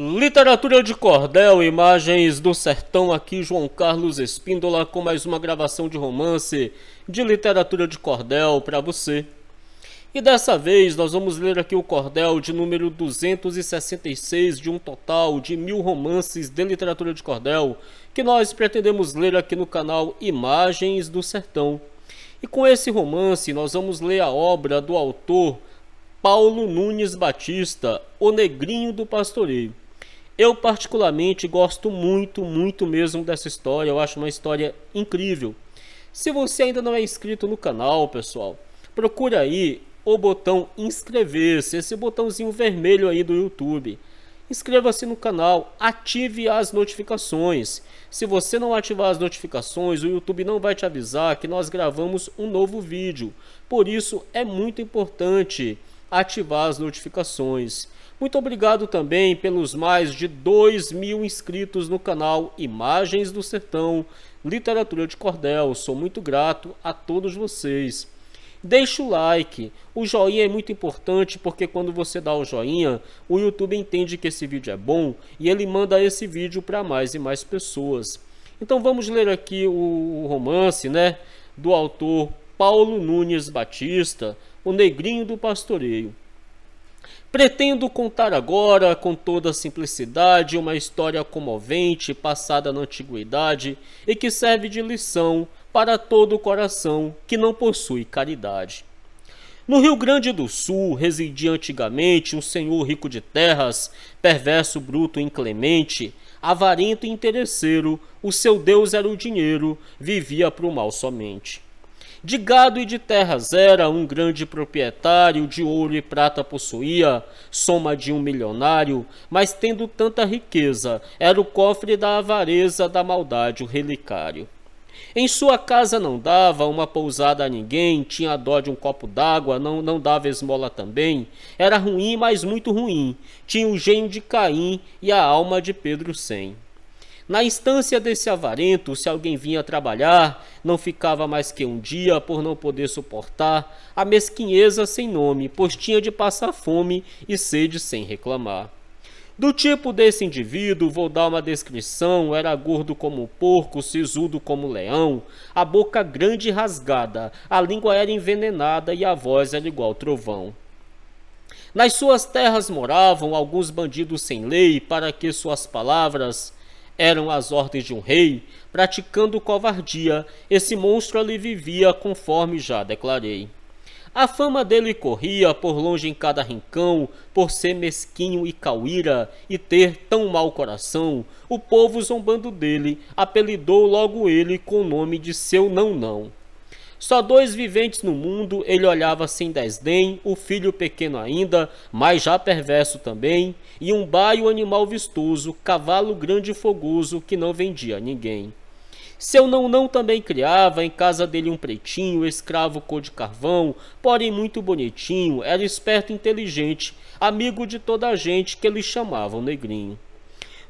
Literatura de cordel, imagens do sertão aqui, João Carlos Espíndola com mais uma gravação de romance de literatura de cordel para você. E dessa vez nós vamos ler aqui o cordel de número 266 de um total de mil romances de literatura de cordel que nós pretendemos ler aqui no canal Imagens do Sertão. E com esse romance nós vamos ler a obra do autor Paulo Nunes Batista, O Negrinho do Pastoreio. Eu particularmente gosto muito, muito mesmo dessa história. Eu acho uma história incrível. Se você ainda não é inscrito no canal, pessoal, procura aí o botão inscrever-se, esse botãozinho vermelho aí do YouTube. Inscreva-se no canal, ative as notificações. Se você não ativar as notificações, o YouTube não vai te avisar que nós gravamos um novo vídeo. Por isso é muito importante ativar as notificações. Muito obrigado também pelos mais de 2 mil inscritos no canal Imagens do Sertão, Literatura de Cordel. Sou muito grato a todos vocês. Deixe o like. O joinha é muito importante porque quando você dá o joinha, o YouTube entende que esse vídeo é bom e ele manda esse vídeo para mais e mais pessoas. Então vamos ler aqui o romance, né, do autor Paulo Nunes Batista, o negrinho do pastoreio. Pretendo contar agora, com toda simplicidade, uma história comovente passada na antiguidade e que serve de lição para todo o coração que não possui caridade. No Rio Grande do Sul residia antigamente um senhor rico de terras, perverso, bruto, inclemente, avarento e interesseiro, o seu Deus era o dinheiro, vivia para o mal somente. De gado e de terras era um grande proprietário, de ouro e prata possuía, soma de um milionário, mas tendo tanta riqueza, era o cofre da avareza, da maldade, o relicário. Em sua casa não dava uma pousada a ninguém, tinha dó de um copo d'água, não, não dava esmola também. Era ruim, mas muito ruim. Tinha o um gênio de Caim e a alma de Pedro Sem. Na instância desse avarento, se alguém vinha trabalhar, não ficava mais que um dia por não poder suportar a mesquinheza sem nome, pois tinha de passar fome e sede sem reclamar. Do tipo desse indivíduo, vou dar uma descrição: era gordo como um porco, sisudo como um leão, a boca grande e rasgada, a língua era envenenada e a voz era igual trovão. Nas suas terras moravam alguns bandidos sem lei, para que suas palavras eram as ordens de um rei, praticando covardia, esse monstro ali vivia conforme já declarei. A fama dele corria por longe em cada rincão, por ser mesquinho e cauíra e ter tão mau coração. O povo zombando dele apelidou logo ele com o nome de seu não não. Só dois viventes no mundo, ele olhava sem desdém, o filho pequeno ainda, mas já perverso também, e um baio animal vistoso, cavalo grande e fogoso, que não vendia a ninguém. Seu não não também criava em casa dele um pretinho, escravo cor de carvão, porém muito bonitinho, era esperto e inteligente, amigo de toda a gente que lhe chamavam negrinho.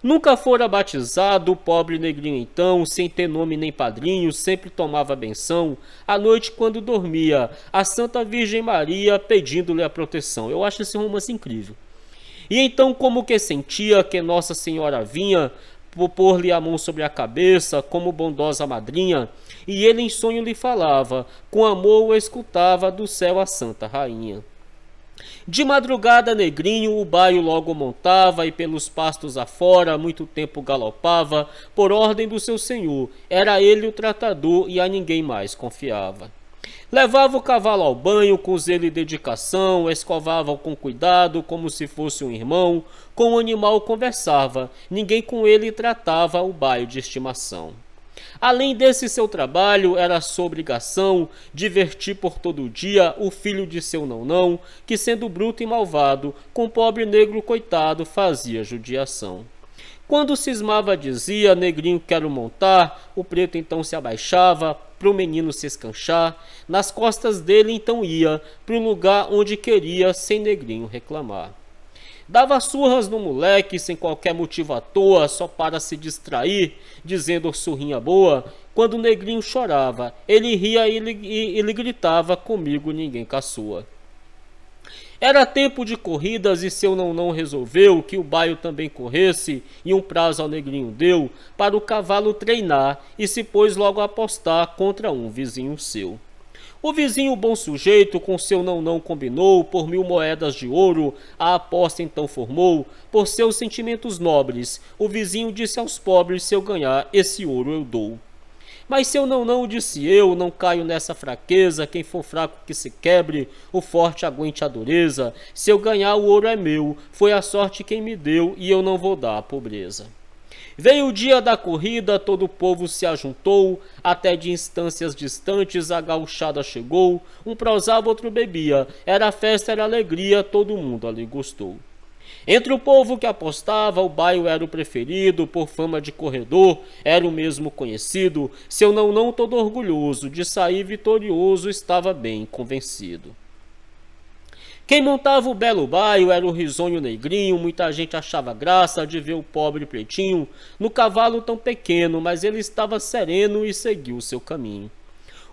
Nunca fora batizado, o pobre negrinho então, sem ter nome nem padrinho, sempre tomava benção, à noite quando dormia, a Santa Virgem Maria pedindo-lhe a proteção. Eu acho esse romance incrível. E então, como que sentia que Nossa Senhora vinha pôr-lhe a mão sobre a cabeça, como bondosa madrinha, e ele em sonho lhe falava, com amor o escutava do céu a Santa Rainha. De madrugada, negrinho, o baio logo montava e pelos pastos afora, muito tempo galopava, por ordem do seu senhor. Era ele o tratador e a ninguém mais confiava. Levava o cavalo ao banho com zelo e dedicação, escovava-o com cuidado, como se fosse um irmão. Com o animal conversava, ninguém com ele tratava o baio de estimação. Além desse seu trabalho, era sua obrigação divertir por todo o dia o filho de seu não-não, que sendo bruto e malvado, com pobre negro coitado fazia judiação. Quando cismava dizia, negrinho quero montar, o preto então se abaixava, pro menino se escanchar, nas costas dele então ia, pro lugar onde queria, sem negrinho reclamar. Dava surras no moleque sem qualquer motivo à toa, só para se distrair, dizendo surrinha boa. Quando o negrinho chorava, ele ria e ele, e ele gritava: Comigo ninguém caçoa. Era tempo de corridas e seu não não resolveu que o baio também corresse e um prazo ao negrinho deu para o cavalo treinar e se pôs logo a apostar contra um vizinho seu. O vizinho bom sujeito, com seu não não combinou, por mil moedas de ouro, a aposta então formou, por seus sentimentos nobres, o vizinho disse aos pobres, se eu ganhar, esse ouro eu dou. Mas seu não não disse eu, não caio nessa fraqueza, quem for fraco que se quebre, o forte aguente a dureza, se eu ganhar o ouro é meu, foi a sorte quem me deu, e eu não vou dar a pobreza. Veio o dia da corrida, todo o povo se ajuntou, até de instâncias distantes a gauchada chegou, um prosava, outro bebia, era festa, era alegria, todo mundo ali gostou. Entre o povo que apostava, o baio era o preferido, por fama de corredor, era o mesmo conhecido, seu não não todo orgulhoso, de sair vitorioso estava bem convencido. Quem montava o belo baio era o risonho negrinho, muita gente achava graça de ver o pobre pretinho no cavalo tão pequeno, mas ele estava sereno e seguiu seu caminho.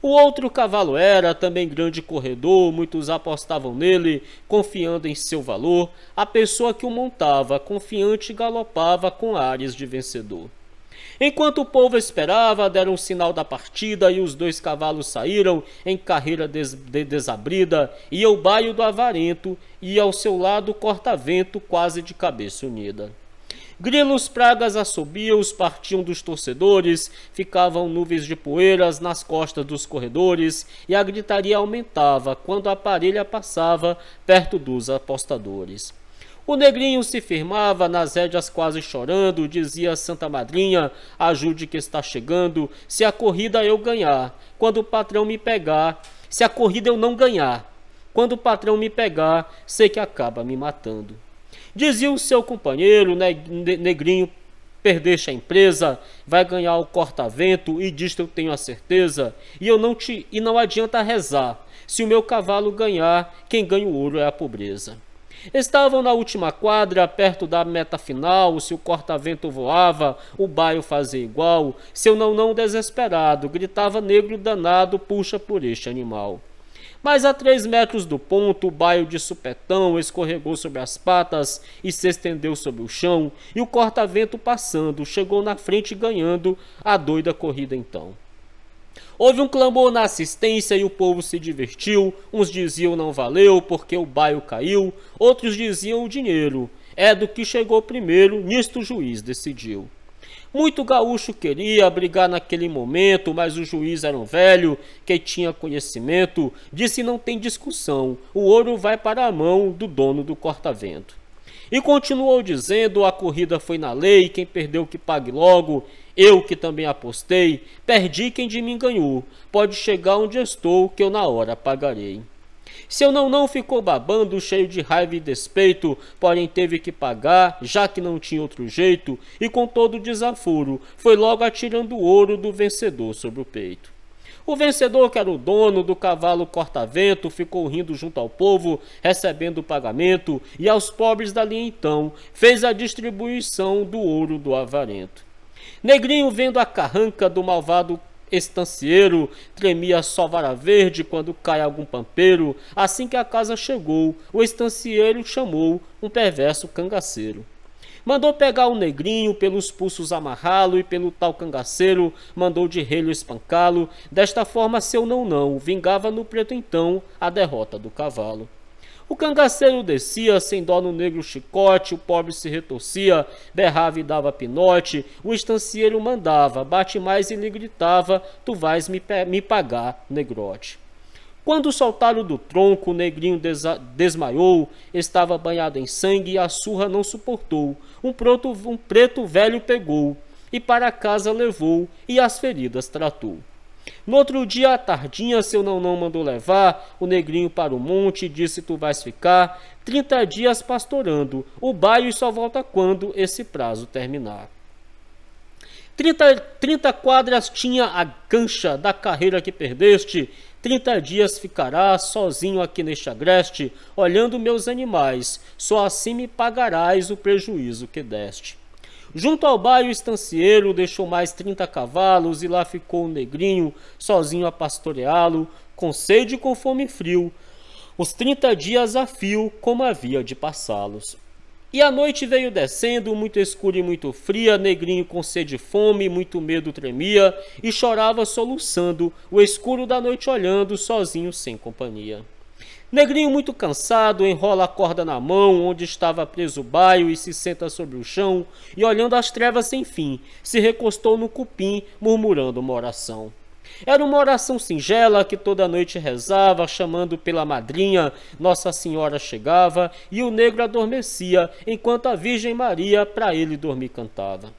O outro cavalo era também grande corredor, muitos apostavam nele, confiando em seu valor. A pessoa que o montava, confiante, galopava com ares de vencedor. Enquanto o povo esperava, deram o sinal da partida e os dois cavalos saíram em carreira des de desabrida, Ia o baio do avarento e ao seu lado corta-vento quase de cabeça unida. Grilos, pragas, assobios partiam dos torcedores, ficavam nuvens de poeiras nas costas dos corredores e a gritaria aumentava quando a parelha passava perto dos apostadores. O negrinho se firmava nas rédeas quase chorando, dizia Santa Madrinha, ajude que está chegando, se a corrida eu ganhar, quando o patrão me pegar, se a corrida eu não ganhar, quando o patrão me pegar, sei que acaba me matando. Dizia o seu companheiro, negrinho, perdeste a empresa, vai ganhar o corta-vento e disto eu tenho a certeza, e eu não te e não adianta rezar. Se o meu cavalo ganhar, quem ganha o ouro é a pobreza. Estavam na última quadra, perto da meta final, se o corta-vento voava, o baio fazia igual, seu não-não desesperado, gritava negro danado, puxa por este animal. Mas a três metros do ponto, o baio de supetão escorregou sobre as patas e se estendeu sobre o chão, e o corta-vento passando, chegou na frente ganhando a doida corrida então. Houve um clamor na assistência e o povo se divertiu. Uns diziam não valeu porque o baio caiu, outros diziam o dinheiro. É do que chegou primeiro, nisto o juiz decidiu. Muito gaúcho queria brigar naquele momento, mas o juiz era um velho que tinha conhecimento. Disse: não tem discussão, o ouro vai para a mão do dono do corta-vento. E continuou dizendo: a corrida foi na lei, quem perdeu que pague logo. Eu que também apostei, perdi quem de mim ganhou. Pode chegar onde estou, que eu na hora pagarei. Seu não não ficou babando, cheio de raiva e despeito, porém teve que pagar, já que não tinha outro jeito, e com todo o desaforo, foi logo atirando o ouro do vencedor sobre o peito. O vencedor, que era o dono do cavalo corta-vento, ficou rindo junto ao povo, recebendo o pagamento, e aos pobres dali então fez a distribuição do ouro do avarento. Negrinho, vendo a carranca do malvado estancieiro, tremia só vara verde quando cai algum pampeiro. Assim que a casa chegou, o estancieiro chamou um perverso cangaceiro. Mandou pegar o negrinho, pelos pulsos amarrá-lo e pelo tal cangaceiro, mandou de relho espancá-lo. Desta forma, seu não não, vingava no preto então a derrota do cavalo. O cangaceiro descia, sem dó no negro chicote, o pobre se retorcia, berrava e dava pinote, o estancieiro mandava, bate mais e lhe gritava, tu vais me, me pagar, negrote. Quando soltaram do tronco, o negrinho desmaiou, estava banhado em sangue e a surra não suportou. Um, pronto, um preto velho pegou e para casa levou e as feridas tratou. No outro dia, à tardinha, seu não não mandou levar o negrinho para o monte, disse tu vais ficar trinta dias pastorando, o baile só volta quando esse prazo terminar. trinta quadras tinha a cancha da carreira que perdeste, Trinta dias ficarás sozinho aqui neste agreste, olhando meus animais, só assim me pagarás o prejuízo que deste. Junto ao baio estancieiro deixou mais trinta cavalos e lá ficou o negrinho, sozinho a pastoreá-lo, com sede e com fome frio, os trinta dias a fio, como havia de passá-los. E a noite veio descendo, muito escura e muito fria, negrinho com sede e fome, muito medo tremia, e chorava soluçando, o escuro da noite olhando, sozinho sem companhia. Negrinho muito cansado, enrola a corda na mão, onde estava preso o baio, e se senta sobre o chão, e olhando as trevas sem fim, se recostou no cupim, murmurando uma oração. Era uma oração singela que toda noite rezava, chamando pela madrinha. Nossa Senhora chegava e o negro adormecia, enquanto a Virgem Maria para ele dormir cantava.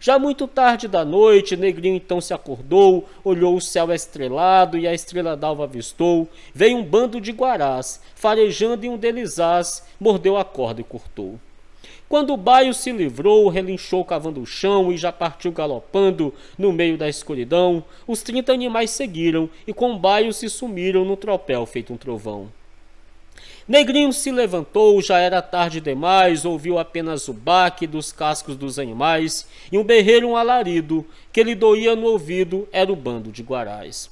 Já muito tarde da noite, Negrinho então se acordou, olhou o céu estrelado e a estrela d'alva avistou. Veio um bando de guarás, farejando em um delizás mordeu a corda e cortou. Quando o baio se livrou, relinchou cavando o chão e já partiu galopando no meio da escuridão. Os trinta animais seguiram e com o baio se sumiram no tropel feito um trovão. Negrinho se levantou, já era tarde demais, ouviu apenas o baque dos cascos dos animais e um berreiro um alarido que lhe doía no ouvido era o bando de Guarais.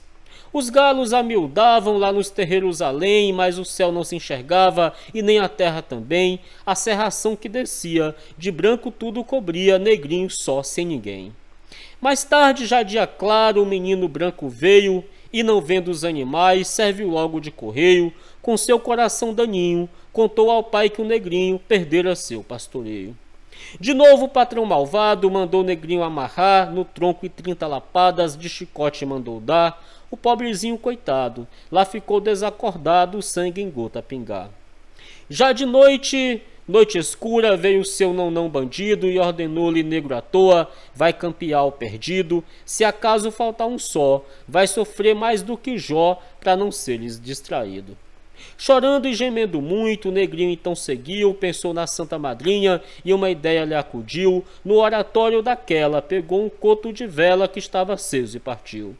Os galos amildavam lá nos terreiros além, mas o céu não se enxergava e nem a terra também. A serração que descia, de branco tudo cobria, negrinho só sem ninguém. Mais tarde, já dia claro, o menino branco veio e, não vendo os animais, serviu logo de correio. Com seu coração daninho, contou ao pai que o negrinho perdera seu pastoreio. De novo, o patrão malvado mandou o negrinho amarrar no tronco e trinta lapadas de chicote mandou dar. O pobrezinho coitado lá ficou desacordado, sangue em gota a pingar. Já de noite, noite escura, veio o seu não não bandido e ordenou-lhe negro à toa, vai campear o perdido, se acaso faltar um só, vai sofrer mais do que Jó, para não seres distraído. Chorando e gemendo muito, o negrinho então seguiu, pensou na Santa Madrinha e uma ideia lhe acudiu. No oratório daquela, pegou um coto de vela que estava aceso e partiu.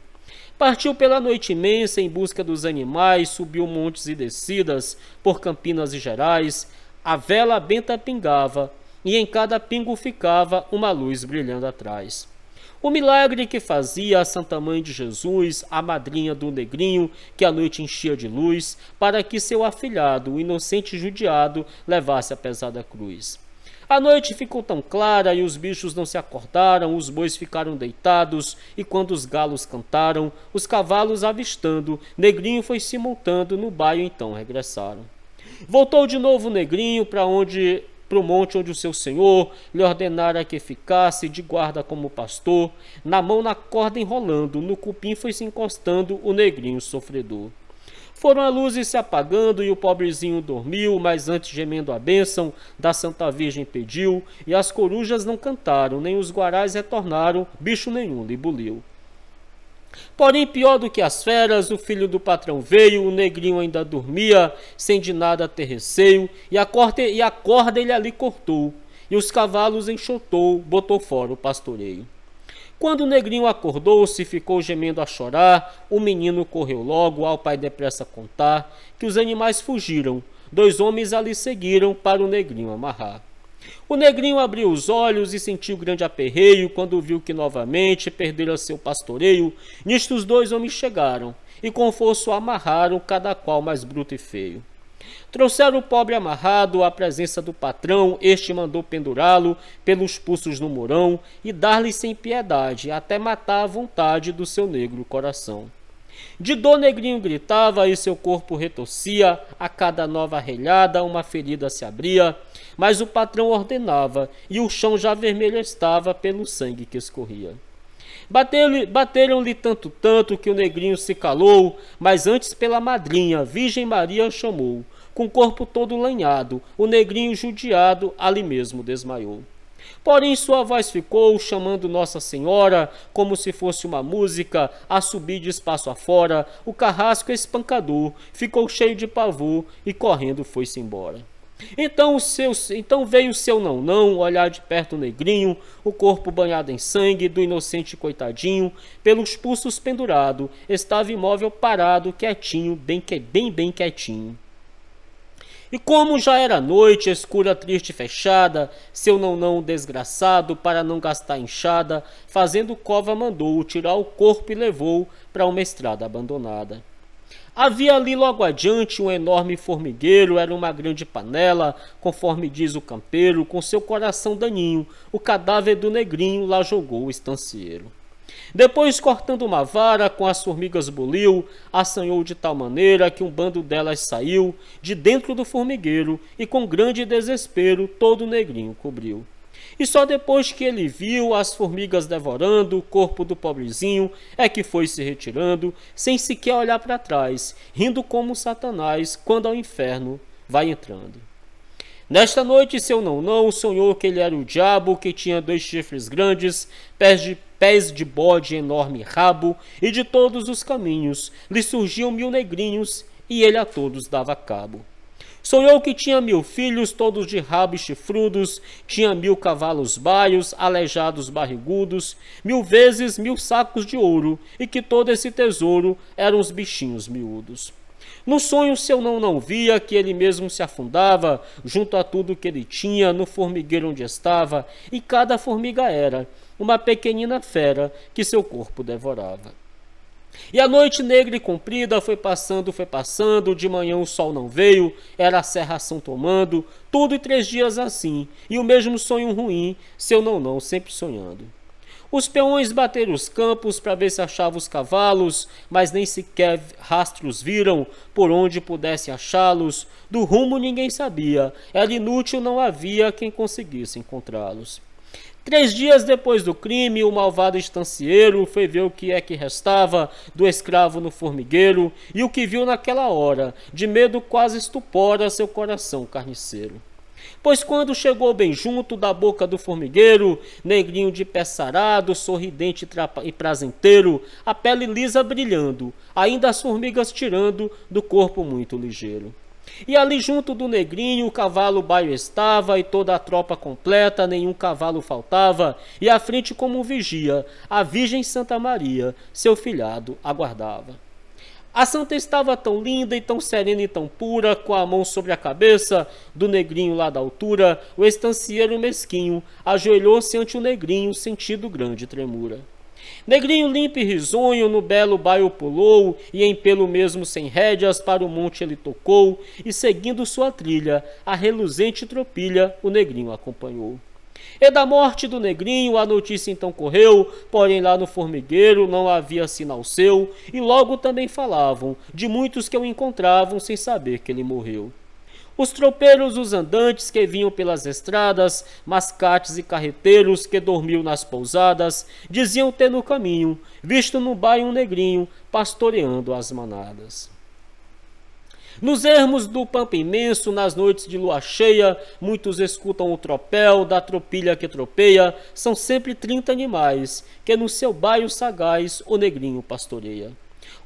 Partiu pela noite imensa em busca dos animais, subiu montes e descidas, por Campinas e Gerais. A vela benta pingava, e em cada pingo ficava uma luz brilhando atrás. O milagre que fazia a Santa Mãe de Jesus, a madrinha do negrinho, que a noite enchia de luz, para que seu afilhado, o inocente judiado, levasse a pesada cruz. A noite ficou tão clara e os bichos não se acordaram, os bois ficaram deitados, e quando os galos cantaram, os cavalos avistando, Negrinho foi se montando, no baio então regressaram. Voltou de novo Negrinho para onde para o monte onde o seu senhor lhe ordenara que ficasse de guarda como pastor, na mão na corda enrolando, no cupim foi se encostando o negrinho sofredor. Foram as luzes se apagando e o pobrezinho dormiu, mas antes gemendo a bênção da Santa Virgem pediu, e as corujas não cantaram, nem os guarais retornaram, bicho nenhum lhe buliu. Porém, pior do que as feras, o filho do patrão veio, o negrinho ainda dormia, sem de nada ter receio, e a corda, e a corda ele ali cortou, e os cavalos enxotou, botou fora o pastoreio. Quando o negrinho acordou-se, ficou gemendo a chorar, o menino correu logo ao pai depressa contar que os animais fugiram. Dois homens ali seguiram para o negrinho amarrar. O negrinho abriu os olhos e sentiu grande aperreio quando viu que novamente perdera seu pastoreio. Nisto os dois homens chegaram e com força o amarraram, cada qual mais bruto e feio. Trouxeram o pobre amarrado à presença do patrão, este mandou pendurá-lo pelos pulsos no morão e dar-lhe sem piedade, até matar a vontade do seu negro coração. De dor negrinho gritava e seu corpo retorcia, a cada nova relhada uma ferida se abria, mas o patrão ordenava e o chão já vermelho estava pelo sangue que escorria. Bateram-lhe tanto tanto que o negrinho se calou, mas antes pela madrinha, Virgem Maria chamou, com o corpo todo lanhado, o negrinho judiado ali mesmo desmaiou. Porém, sua voz ficou, chamando Nossa Senhora, como se fosse uma música, a subir de espaço afora, o carrasco espancador ficou cheio de pavor e correndo foi-se embora. Então, o seu, então veio o seu não não, olhar de perto o negrinho, o corpo banhado em sangue do inocente coitadinho, pelos pulsos pendurado, estava imóvel parado, quietinho, bem bem bem quietinho. E como já era noite, escura, triste, fechada, seu não não desgraçado, para não gastar enxada, fazendo cova mandou tirar o corpo e levou para uma estrada abandonada. Havia ali logo adiante um enorme formigueiro, era uma grande panela, conforme diz o campeiro, com seu coração daninho, o cadáver do negrinho lá jogou o estancieiro. Depois, cortando uma vara, com as formigas boliu, assanhou de tal maneira que um bando delas saiu de dentro do formigueiro e, com grande desespero, todo o negrinho cobriu. E só depois que ele viu as formigas devorando o corpo do pobrezinho é que foi se retirando, sem sequer olhar para trás, rindo como Satanás quando ao inferno vai entrando. Nesta noite, seu não não sonhou que ele era o diabo, que tinha dois chifres grandes, pés de, pés de bode, enorme rabo, e de todos os caminhos lhe surgiam mil negrinhos, e ele a todos dava cabo. Sonhou que tinha mil filhos, todos de rabo e chifrudos, tinha mil cavalos baios, aleijados barrigudos, mil vezes mil sacos de ouro, e que todo esse tesouro eram os bichinhos miúdos. No sonho seu não não via que ele mesmo se afundava, junto a tudo que ele tinha, no formigueiro onde estava, e cada formiga era uma pequenina fera que seu corpo devorava. E a noite negra e comprida foi passando, foi passando, de manhã o sol não veio, era a serração tomando, tudo e três dias assim, e o mesmo sonho ruim, seu não não sempre sonhando. Os peões bateram os campos para ver se achavam os cavalos, mas nem sequer rastros viram por onde pudesse achá-los. Do rumo ninguém sabia, era inútil, não havia quem conseguisse encontrá-los. Três dias depois do crime, o malvado estancieiro foi ver o que é que restava do escravo no formigueiro e o que viu naquela hora, de medo quase estupora seu coração carniceiro. Pois quando chegou bem junto da boca do formigueiro, negrinho de pé sarado, sorridente e prazenteiro, a pele lisa brilhando, ainda as formigas tirando do corpo muito ligeiro. E ali junto do negrinho o cavalo baio estava e toda a tropa completa, nenhum cavalo faltava, e à frente como um vigia, a Virgem Santa Maria, seu filhado aguardava. A santa estava tão linda e tão serena e tão pura, com a mão sobre a cabeça do negrinho lá da altura, o estancieiro mesquinho ajoelhou-se ante o negrinho, sentido grande tremura. Negrinho limpo e risonho, no belo baio pulou, e em pelo mesmo sem rédeas para o monte ele tocou, e seguindo sua trilha, a reluzente tropilha o negrinho acompanhou. E da morte do negrinho a notícia então correu, porém lá no formigueiro não havia sinal seu, e logo também falavam de muitos que o encontravam sem saber que ele morreu. Os tropeiros, os andantes que vinham pelas estradas, mascates e carreteiros que dormiam nas pousadas, diziam ter no caminho, visto no bairro um negrinho, pastoreando as manadas. Nos ermos do Pampa Imenso, nas noites de lua cheia, muitos escutam o tropel da tropilha que tropeia. São sempre trinta animais que no seu baio sagaz o negrinho pastoreia.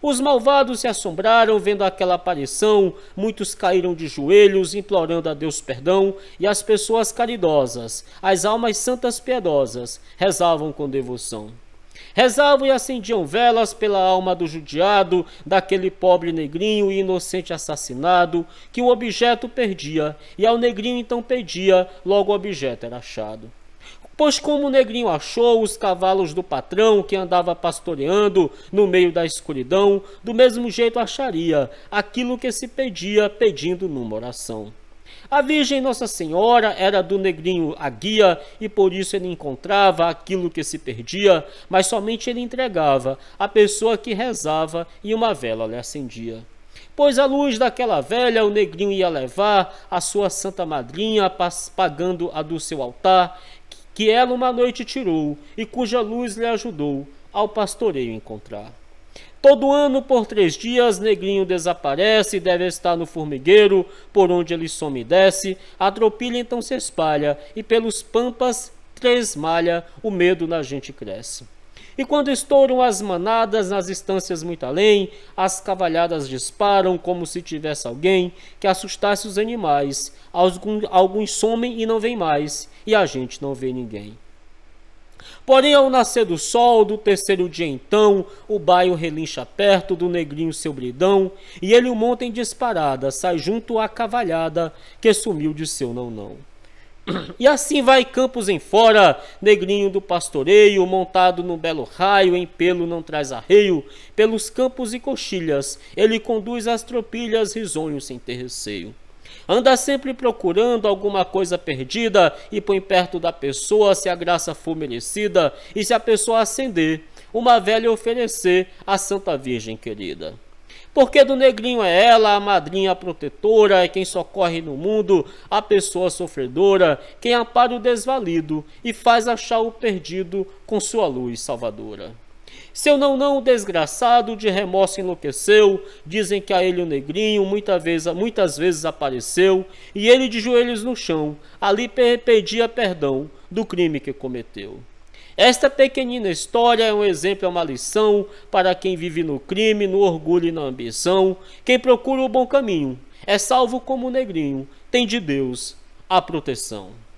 Os malvados se assombraram vendo aquela aparição, muitos caíram de joelhos implorando a Deus perdão, e as pessoas caridosas, as almas santas piedosas, rezavam com devoção. Rezavam e acendiam velas pela alma do judiado, daquele pobre negrinho e inocente assassinado, que o objeto perdia, e ao negrinho então pedia, logo o objeto era achado. Pois como o negrinho achou os cavalos do patrão que andava pastoreando no meio da escuridão, do mesmo jeito acharia aquilo que se pedia pedindo numa oração. A Virgem Nossa Senhora era do negrinho a guia e por isso ele encontrava aquilo que se perdia, mas somente ele entregava à pessoa que rezava e uma vela lhe acendia. Pois a luz daquela velha o negrinho ia levar a sua santa madrinha pagando a do seu altar, que ela uma noite tirou e cuja luz lhe ajudou ao pastoreio encontrar. Todo ano, por três dias, Negrinho desaparece e deve estar no formigueiro, por onde ele some e desce. A tropilha então se espalha, e pelos pampas tresmalha, o medo na gente cresce. E quando estouram as manadas nas estâncias muito além, as cavalhadas disparam como se tivesse alguém que assustasse os animais. Alguns, alguns somem e não vêm mais, e a gente não vê ninguém. Porém, ao nascer do sol, do terceiro dia então, o baio relincha perto do negrinho seu bridão, e ele o monta em disparada, sai junto à cavalhada que sumiu de seu não-não. E assim vai Campos em fora, negrinho do pastoreio, montado num belo raio, em pelo não traz arreio, pelos campos e coxilhas, ele conduz as tropilhas, risonho sem ter receio. Anda sempre procurando alguma coisa perdida e põe perto da pessoa se a graça for merecida e se a pessoa acender, uma velha oferecer à Santa Virgem querida. Porque do negrinho é ela a madrinha protetora, é quem socorre no mundo a pessoa sofredora, quem ampara o desvalido e faz achar o perdido com sua luz salvadora. Seu não não desgraçado de remorso enlouqueceu, dizem que a ele o negrinho muita vez, muitas vezes apareceu, e ele de joelhos no chão, ali pedia perdão do crime que cometeu. Esta pequenina história é um exemplo, é uma lição para quem vive no crime, no orgulho e na ambição, quem procura o bom caminho, é salvo como o negrinho, tem de Deus a proteção.